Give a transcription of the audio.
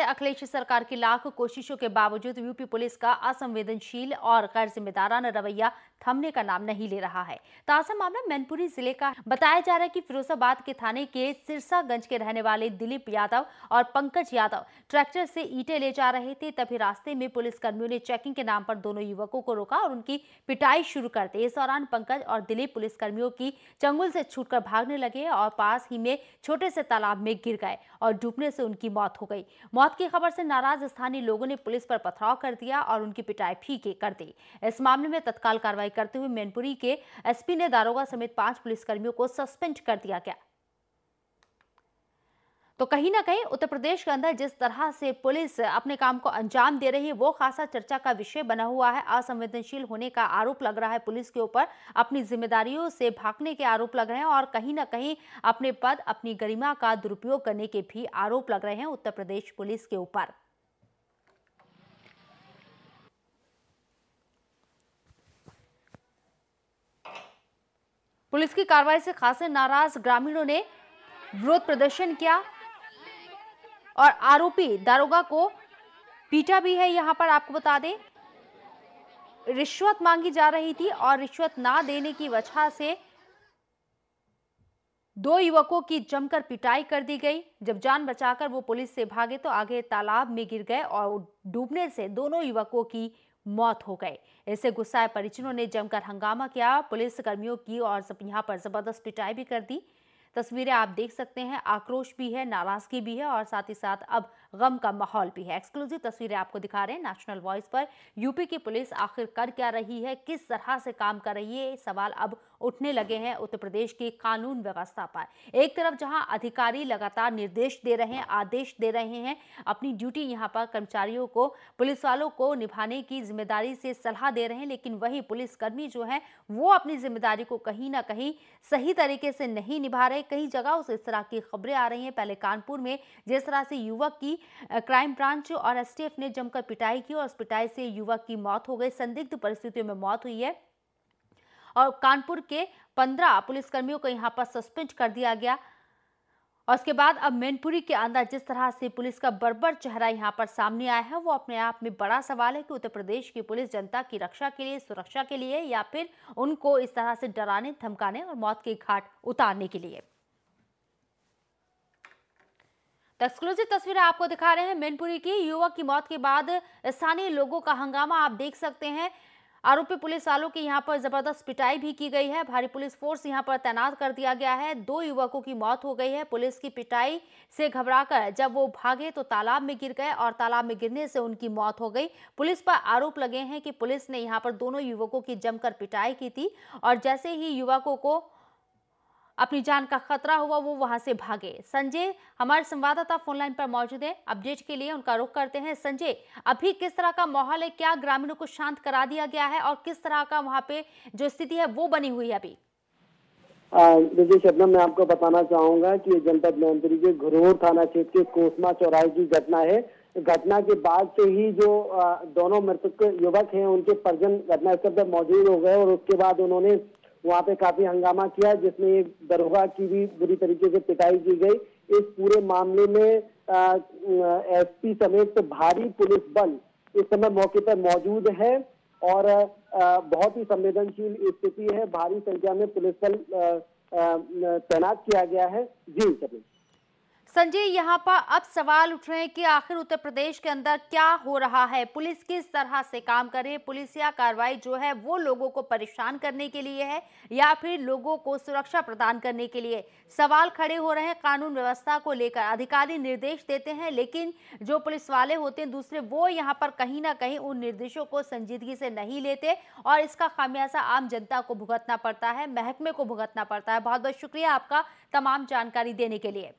अखिलेश सरकार की लाख कोशिशों के बावजूद यूपी पुलिस का असंवेदनशील और गैर जिम्मेदाराना रवैया थमने का नाम नहीं ले रहा है ताजा मामला मैनपुरी जिले का बताया जा रहा है कि फिरोजाबाद के थाने के सिरसागंज के रहने वाले दिलीप यादव और पंकज यादव ट्रैक्टर से ईटे ले जा रहे थे तभी रास्ते में पुलिस कर्मियों ने चेकिंग के नाम पर दोनों युवकों को रोका और उनकी पिटाई शुरू कर दी इस दौरान पंकज और दिलीप पुलिस कर्मियों की चंगुल से छूट भागने लगे और पास ही में छोटे से तालाब में गिर गए और डूबने से उनकी मौत हो गई मौत की खबर से नाराज स्थानीय लोगों ने पुलिस पर पथराव कर दिया और उनकी पिटाई फीके कर दी इस मामले में तत्काल कार्रवाई कार्रवाई करते हुए मैनपुरी के एसपी ने दारोगा समेत पांच पुलिसकर्मियों को सस्पेंड कर दिया गया तो कहीं ना कहीं उत्तर प्रदेश के अंदर जिस तरह से पुलिस अपने काम को अंजाम दे रही है वो खासा चर्चा का विषय बना हुआ है असंवेदनशील होने का आरोप लग रहा है पुलिस के ऊपर अपनी जिम्मेदारियों से भागने के आरोप लग रहे हैं और कहीं ना कहीं अपने पद अपनी गरिमा का दुरुपयोग करने के भी आरोप लग रहे हैं उत्तर प्रदेश पुलिस के ऊपर पुलिस की कार्रवाई से खासे नाराज ग्रामीणों ने विरोध प्रदर्शन किया और आरोपी दारोगा को पीटा भी है यहाँ पर आपको बता दें रिश्वत मांगी जा रही थी और रिश्वत ना देने की वजह से दो युवकों की जमकर पिटाई कर दी गई जब जान बचाकर वो पुलिस से भागे तो आगे तालाब में गिर गए और डूबने से दोनों युवकों की मौत हो गए ऐसे गुस्साए परिजनों ने जमकर हंगामा किया पुलिस कर्मियों की और यहाँ पर जबरदस्त पिटाई भी कर दी तस्वीरें आप देख सकते हैं आक्रोश भी है नाराजगी भी है और साथ ही साथ अब गम का माहौल भी है एक्सक्लूसिव तस्वीरें आपको दिखा रहे हैं नेशनल वॉइस पर यूपी की पुलिस आखिर कर क्या रही है किस तरह से काम कर रही है सवाल अब उठने लगे हैं उत्तर प्रदेश की कानून व्यवस्था पर एक तरफ जहां अधिकारी लगातार निर्देश दे रहे हैं आदेश दे रहे हैं अपनी ड्यूटी यहाँ पर कर्मचारियों को पुलिस वालों को निभाने की जिम्मेदारी से सलाह दे रहे हैं लेकिन वही पुलिसकर्मी जो है वो अपनी जिम्मेदारी को कहीं ना कहीं सही तरीके से नहीं निभा रहे है कई जगह से इस तरह की खबरें आ रही हैं पहले कानपुर में जिस तरह से युवक की क्राइम ब्रांच और एस ने जमकर पिटाई की और उस पिटाई से युवक की मौत हो गई संदिग्ध परिस्थितियों में मौत हुई है और कानपुर के पंद्रह पुलिसकर्मियों को यहाँ पर सस्पेंड कर दिया गया और उसके बाद अब मैनपुरी के अंदर जिस तरह से पुलिस का बर्बर चेहरा यहाँ पर सामने आया है वो अपने आप में बड़ा सवाल है कि उत्तर प्रदेश की पुलिस जनता की रक्षा के लिए सुरक्षा के लिए या फिर उनको इस तरह से डराने धमकाने और मौत के घाट उतारने के लिए एक्सक्लूसिव तो तस्वीरें आपको दिखा रहे हैं मैनपुरी की युवक की मौत के बाद स्थानीय लोगों का हंगामा आप देख सकते हैं आरोपी पुलिस वालों की यहाँ पर जबरदस्त पिटाई भी की गई है भारी पुलिस फोर्स यहाँ पर तैनात कर दिया गया है दो युवकों की मौत हो गई है पुलिस की पिटाई से घबराकर जब वो भागे तो तालाब में गिर गए और तालाब में गिरने से उनकी मौत हो गई पुलिस पर आरोप लगे हैं कि पुलिस ने यहाँ पर दोनों युवकों की जमकर पिटाई की थी और जैसे ही युवकों को अपनी जान का खतरा हुआ वो वहां से भागे संजय हमारे संवाददाता फोन लाइन पर मौजूद है अपडेट के लिए उनका रुख करते हैं संजय अभी किस तरह का माहौल है क्या ग्रामीणों को शांत करा दिया गया है और किस तरह का वहाँ पे जो स्थिति है वो बनी हुई है अभी देखिए शबनम मैं आपको बताना चाहूंगा कि जनपद मंत्री के घरोर थाना क्षेत्र के कोसमा चौराहे की घटना है घटना के बाद से ही जो दोनों मृतक युवक हैं उनके परिजन घटनास्थल पर मौजूद हो गए और उसके बाद उन्होंने वहाँ पे काफी हंगामा किया जिसमें एक दरोगा की भी बुरी तरीके से पिटाई की गई इस पूरे मामले में एसपी समेत भारी पुलिस बल इस समय मौके पर मौजूद है और आ, बहुत ही संवेदनशील स्थिति है भारी संख्या में पुलिस बल तैनात किया गया है जी सभी संजय यहाँ पर अब सवाल उठ रहे हैं कि आखिर उत्तर प्रदेश के अंदर क्या हो रहा है पुलिस किस तरह से काम कर रही है पुलिस या कार्रवाई जो है वो लोगों को परेशान करने के लिए है या फिर लोगों को सुरक्षा प्रदान करने के लिए सवाल खड़े हो रहे हैं कानून व्यवस्था को लेकर अधिकारी निर्देश देते हैं लेकिन जो पुलिस वाले होते हैं दूसरे वो यहाँ पर कहीं ना कहीं उन निर्देशों को संजीदगी से नहीं लेते और इसका खामियाजा आम जनता को भुगतना पड़ता है महकमे को भुगतना पड़ता है बहुत बहुत शुक्रिया आपका तमाम जानकारी देने के लिए